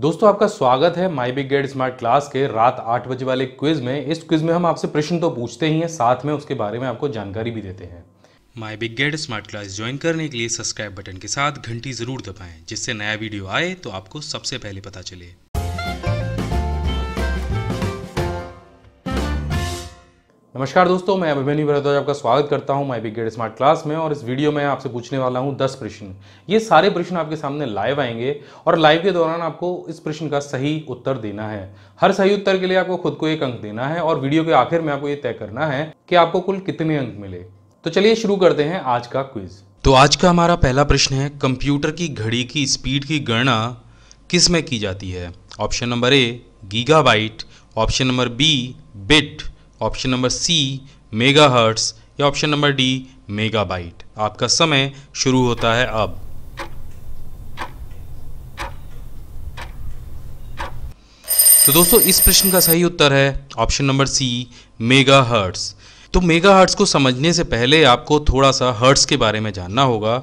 दोस्तों आपका स्वागत है my big get smart class के रात आठ बजे वाले क्विज में इस क्विज में हम आपसे प्रश्न तो पूछते ही हैं साथ में उसके बारे में आपको जानकारी भी देते हैं my big get smart class join करने के लिए सब्सक्राइब बटन के साथ घंटी जरूर दबाएं जिससे नया वीडियो आए तो आपको सबसे पहले पता चले नमस्कार दोस्तों मैं अभिमन्यु भरद्वाज आपका स्वागत करता हूं माई बिगेड स्मार्ट क्लास में और इस वीडियो में आपसे पूछने वाला हूं 10 प्रश्न ये सारे प्रश्न आपके सामने लाइव आएंगे और लाइव के दौरान आपको इस प्रश्न का सही उत्तर देना है हर सही उत्तर के लिए आपको खुद को एक अंक देना है और वीडियो के आखिर में आपको ये तय करना है कि आपको कुल कितने अंक मिले तो चलिए शुरू करते हैं आज का क्विज तो आज का हमारा पहला प्रश्न है कंप्यूटर की घड़ी की स्पीड की गणना किस में की जाती है option number A giga option number B bit option number C megahertz या ऑप्शन नंबर डी मेगाबाइट आपका समय शुरू होता है अब तो दोस्तों इस प्रश्न का सही उत्तर है option number C megahertz तो मेगा हर्ट्स को समझने से पहले आपको थोड़ा सा हर्ट्स के बारे में जानना होगा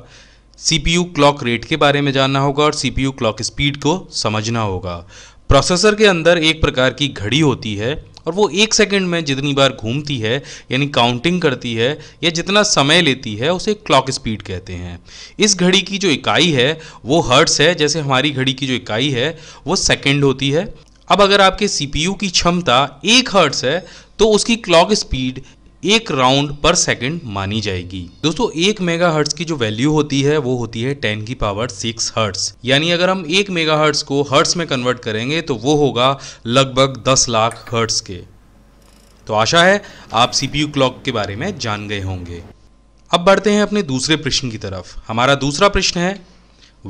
सीपीयू क्लॉक रेट के बारे में जानना होगा और सीपीयू क्लॉक स्पीड को समझना होगा प्रोसेसर के अंदर एक प्रकार की घड़ी होती है और वो एक सेकंड में जितनी बार घूमती है यानी काउंटिंग करती है या जितना समय लेती है उसे क्लॉक स्पीड कहते हैं इस घड़ी की जो इकाई है वो हर्ट्स है जैसे हमारी घड़ी की जो इकाई है वो सेकेंड होती है अब अगर आपके सीपीयू की क्षमता एक हर्ट्स है तो उसकी क्लॉक स्पीड एक राउंड पर सेकंड मानी जाएगी दोस्तों एक मेगा हर्ट्स की जो वैल्यू होती है वो होती है 10 की पावर 6 हर्ट्स यानी अगर हम एक मेगा हर्ट्स को हर्ट्स में कन्वर्ट करेंगे तो वो होगा लगभग 10 लाख हर्ट्स के तो आशा है आप सीपीयू क्लॉक के बारे में जान गए होंगे अब बढ़ते हैं अपने दूसरे प्रश्न की तरफ हमारा दूसरा प्रश्न है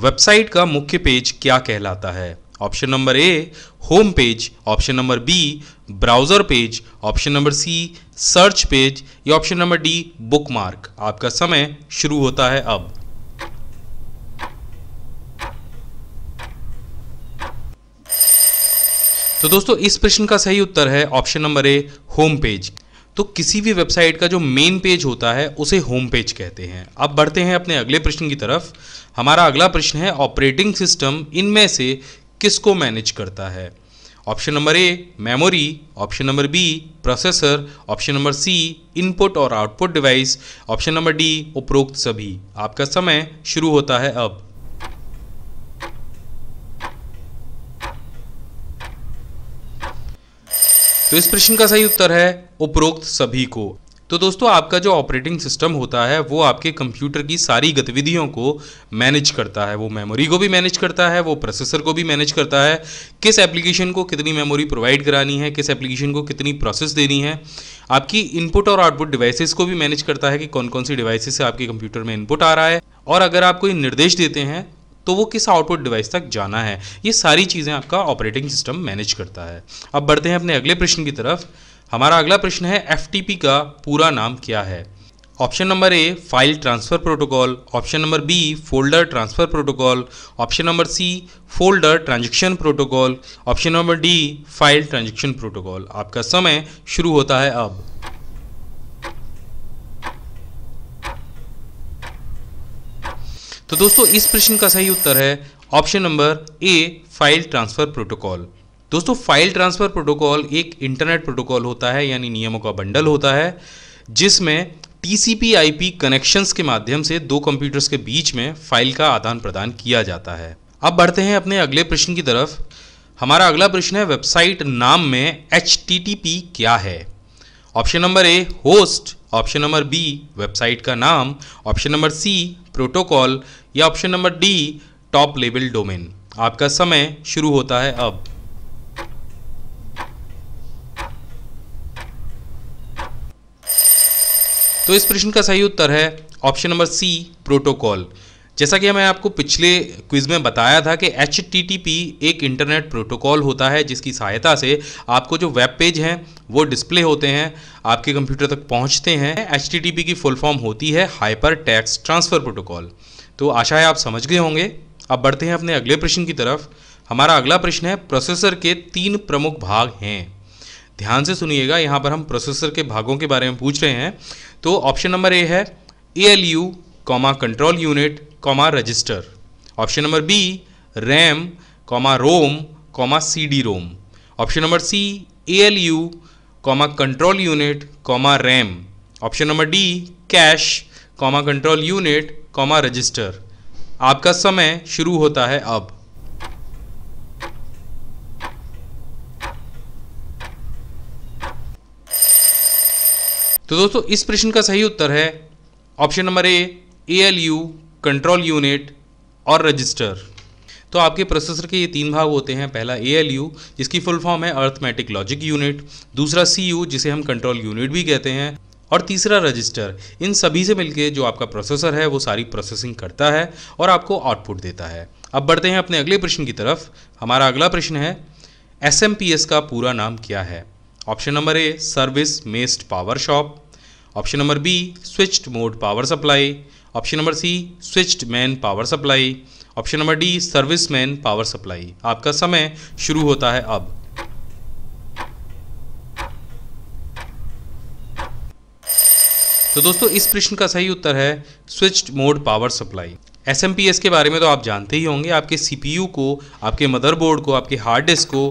वेबसाइट का मुख्य पेज क्या कहलाता है option number A home page option number B browser page option number C search page या ऑप्शन नंबर डी बुकमार्क आपका समय शुरू होता है अब तो दोस्तों इस प्रश्न का सही उत्तर है option number A home page तो किसी भी वेबसाइट का जो मेन पेज होता है उसे होम पेज कहते हैं अब बढ़ते हैं अपने अगले प्रश्न की तरफ हमारा अगला प्रश्न है ऑपरेटिंग सिस्टम इनमें से किसको मैनेज करता है option number A memory option number B processor option number C input और output device option number D उपरोक्त सभी आपका समय शुरू होता है अब तो इस प्रश्न का सही उत्तर है उपरोक्त सभी को तो दोस्तों आपका जो ऑपरेटिंग सिस्टम होता है वो आपके कंप्यूटर की सारी गतिविधियों को मैनेज करता है वो मेमोरी को भी मैनेज करता है वो प्रोसेसर को भी मैनेज करता है किस एप्लीकेशन को कितनी मेमोरी प्रोवाइड करानी है किस एप्लीकेशन को कितनी प्रोसेस देनी है आपकी इनपुट और आउटपुट डिवाइसेस को भी मैनेज करता है कि कौन कौन सी डिवाइसेस से आपके कंप्यूटर में इनपुट आ रहा है और अगर आप कोई निर्देश देते हैं तो वो किस आउटपुट डिवाइस तक जाना है ये सारी चीज़ें आपका ऑपरेटिंग सिस्टम मैनेज करता है अब बढ़ते हैं अपने अगले प्रश्न की तरफ हमारा अगला प्रश्न है एफ का पूरा नाम क्या है option number A file transfer protocol option number B folder transfer protocol option number C folder transaction protocol option number D file transaction protocol आपका समय शुरू होता है अब तो दोस्तों इस प्रश्न का सही उत्तर है option number A file transfer protocol दोस्तों फाइल ट्रांसफ़र प्रोटोकॉल एक इंटरनेट प्रोटोकॉल होता है यानी नियमों का बंडल होता है जिसमें टीसीपी आईपी कनेक्शंस के माध्यम से दो कंप्यूटर्स के बीच में फाइल का आदान प्रदान किया जाता है अब बढ़ते हैं अपने अगले प्रश्न की तरफ हमारा अगला प्रश्न है वेबसाइट नाम में एच क्या है option number A host option number B website का नाम ऑप्शन नंबर सी प्रोटोकॉल या option number D top level domain आपका समय शुरू होता है अब तो इस प्रश्न का सही उत्तर है ऑप्शन नंबर सी प्रोटोकॉल जैसा कि मैं आपको पिछले क्विज़ में बताया था कि एच एक इंटरनेट प्रोटोकॉल होता है जिसकी सहायता से आपको जो वेब पेज हैं वो डिस्प्ले होते हैं आपके कंप्यूटर तक पहुंचते हैं एच की फुल फॉर्म होती है हाइपर टैक्स ट्रांसफ़र प्रोटोकॉल तो आशा है आप समझ गए होंगे अब बढ़ते हैं अपने अगले प्रश्न की तरफ हमारा अगला प्रश्न है प्रोसेसर के तीन प्रमुख भाग हैं ध्यान से सुनिएगा यहाँ पर हम प्रोसेसर के भागों के बारे में पूछ रहे हैं तो ऑप्शन नंबर ए है A L U comma control unit comma register option number B RAM comma ROM comma C D ROM option number C A L U comma control unit comma RAM option number D cache comma control unit comma register आपका समय शुरू होता है अब तो दोस्तों इस प्रश्न का सही उत्तर है option number A A L U control unit और रजिस्टर तो आपके प्रोसेसर के ये तीन भाग होते हैं पहला ए एल यू जिसकी फुल फॉर्म है अर्थमेटिक लॉजिक यूनिट दूसरा सी यू जिसे हम कंट्रोल यूनिट भी कहते हैं और तीसरा रजिस्टर इन सभी से मिलके जो आपका प्रोसेसर है वो सारी प्रोसेसिंग करता है और आपको आउटपुट देता है अब बढ़ते हैं अपने अगले प्रश्न की तरफ हमारा अगला प्रश्न है एस का पूरा नाम क्या है option number A service messed power shop option number B switched mode power supply option number C switched man power supply option number D service man power supply आपका समय शुरू होता है अब तो दोस्तों इस प्रश्न का सही उत्तर है switched mode power supply S के बारे में तो आप जानते ही होंगे आपके सी को आपके मदरबोर्ड को आपके हार्ड डिस्क को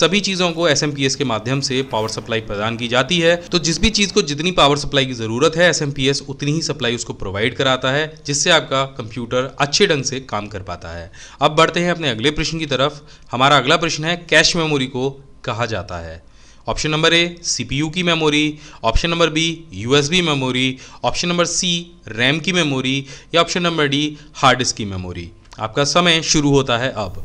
सभी चीज़ों को एस के माध्यम से पावर सप्लाई प्रदान की जाती है तो जिस भी चीज़ को जितनी पावर सप्लाई की ज़रूरत है एस उतनी ही सप्लाई उसको प्रोवाइड कराता है जिससे आपका कंप्यूटर अच्छे ढंग से काम कर पाता है अब बढ़ते हैं अपने अगले प्रश्न की तरफ हमारा अगला प्रश्न है कैश मेमोरी को कहा जाता है ऑप्शन नंबर ए सीपीयू की memory option number B USB memory option number C RAM की मेमोरी या option number D hard disk की मेमोरी आपका समय शुरू होता है अब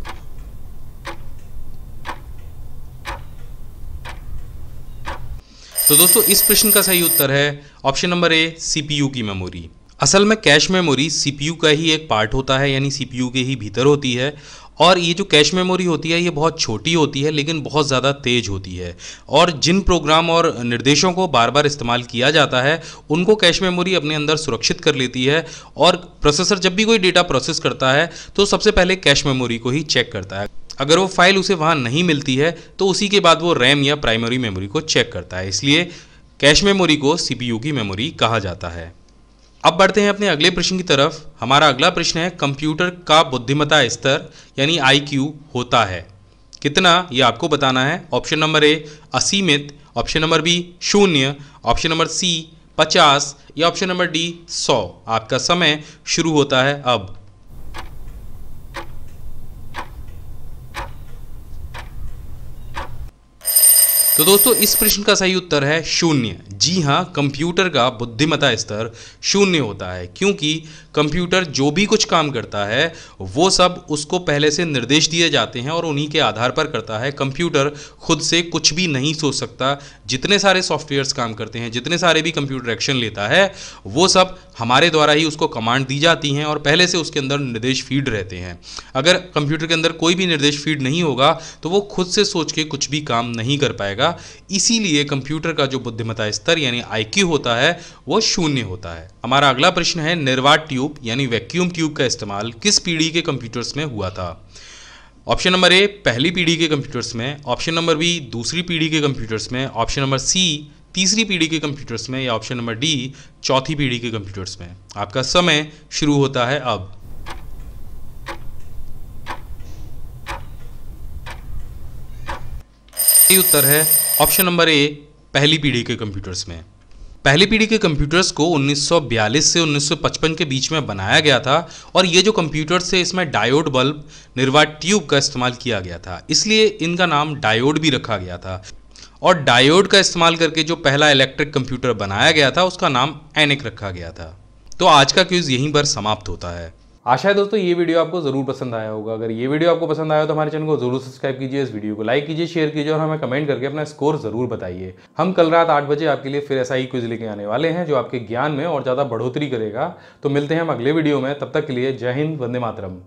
तो दोस्तों इस प्रश्न का सही उत्तर है ऑप्शन नंबर ए सीपीयू की मेमोरी असल में कैश मेमोरी सीपीयू का ही एक पार्ट होता है यानी सीपीयू के ही भीतर होती है और ये जो कैश मेमोरी होती है ये बहुत छोटी होती है लेकिन बहुत ज़्यादा तेज होती है और जिन प्रोग्राम और निर्देशों को बार बार इस्तेमाल किया जाता है उनको कैश मेमोरी अपने अंदर सुरक्षित कर लेती है और प्रोसेसर जब भी कोई डेटा प्रोसेस करता है तो सबसे पहले कैश मेमोरी को ही चेक करता है अगर वो फाइल उसे वहाँ नहीं मिलती है तो उसी के बाद वो रैम या प्राइमरी मेमोरी को चेक करता है इसलिए कैश मेमोरी को सीपीयू की मेमोरी कहा जाता है अब बढ़ते हैं अपने अगले प्रश्न की तरफ हमारा अगला प्रश्न है कंप्यूटर का बुद्धिमत्ता स्तर यानी आईक्यू होता है कितना ये आपको बताना है ऑप्शन नंबर ए असीमित ऑप्शन नंबर बी शून्य ऑप्शन नंबर सी पचास या ऑप्शन नंबर डी सौ आपका समय शुरू होता है अब तो दोस्तों इस प्रश्न का सही उत्तर है शून्य जी हाँ कंप्यूटर का बुद्धिमता स्तर शून्य होता है क्योंकि कंप्यूटर जो भी कुछ काम करता है वो सब उसको पहले से निर्देश दिए जाते हैं और उन्हीं के आधार पर करता है कंप्यूटर खुद से कुछ भी नहीं सोच सकता जितने सारे सॉफ्टवेयर्स काम करते हैं जितने सारे भी कंप्यूटर एक्शन लेता है वो सब हमारे द्वारा ही उसको कमांड दी जाती हैं और पहले से उसके अंदर निर्देश फीड रहते हैं अगर कंप्यूटर के अंदर कोई भी निर्देश फीड नहीं होगा तो वो खुद से सोच के कुछ भी काम नहीं कर पाएगा इसीलिए कंप्यूटर का जो बुद्धिमत्ता स्तर यानी आई होता है वो शून्य होता है हमारा अगला प्रश्न है निर्वात ट्यूब यानी वैक्यूम ट्यूब का इस्तेमाल किस पीढ़ी के कंप्यूटर्स में हुआ था ऑप्शन नंबर ए पहली पीढ़ी के कंप्यूटर्स में ऑप्शन नंबर बी दूसरी पीढ़ी के कंप्यूटर्स में ऑप्शन नंबर सी तीसरी पीढ़ी के कंप्यूटर्स में या ऑप्शन नंबर डी चौथी पीढ़ी के कंप्यूटर्स में आपका समय शुरू होता है अब उत्तर है ऑप्शन नंबर ए पहली पीढ़ी के कंप्यूटर्स में पहली पीढ़ी के कंप्यूटर्स को 1942 से 1955 के बीच में बनाया गया था और ये जो कंप्यूटर्स थे इसमें डायोड बल्ब निर्वा ट्यूब का इस्तेमाल किया गया था इसलिए इनका नाम डायोड भी रखा गया था और डायोड का इस्तेमाल करके जो पहला इलेक्ट्रिक कंप्यूटर बनाया गया था उसका नाम एनिक रखा गया था तो आज का क्यूज़ यहीं पर समाप्त होता है आशा है दोस्तों ये वीडियो आपको ज़रूर पसंद आया होगा अगर ये वीडियो आपको पसंद आया तो हमारे चैनल को जरूर सब्सक्राइब कीजिए इस वीडियो को लाइक कीजिए शेयर कीजिए और हमें कमेंट करके अपना स्कोर ज़रूर बताइए हम कल रात आठ बजे आपके लिए फिर ऐसा ही क्विज लेके आने वाले हैं जो आपके ज्ञान में और ज़्यादा बढ़ोतरी करेगा तो मिलते हैं हम अगले वीडियो में तब तक के लिए जय हिंद वंदे मातरम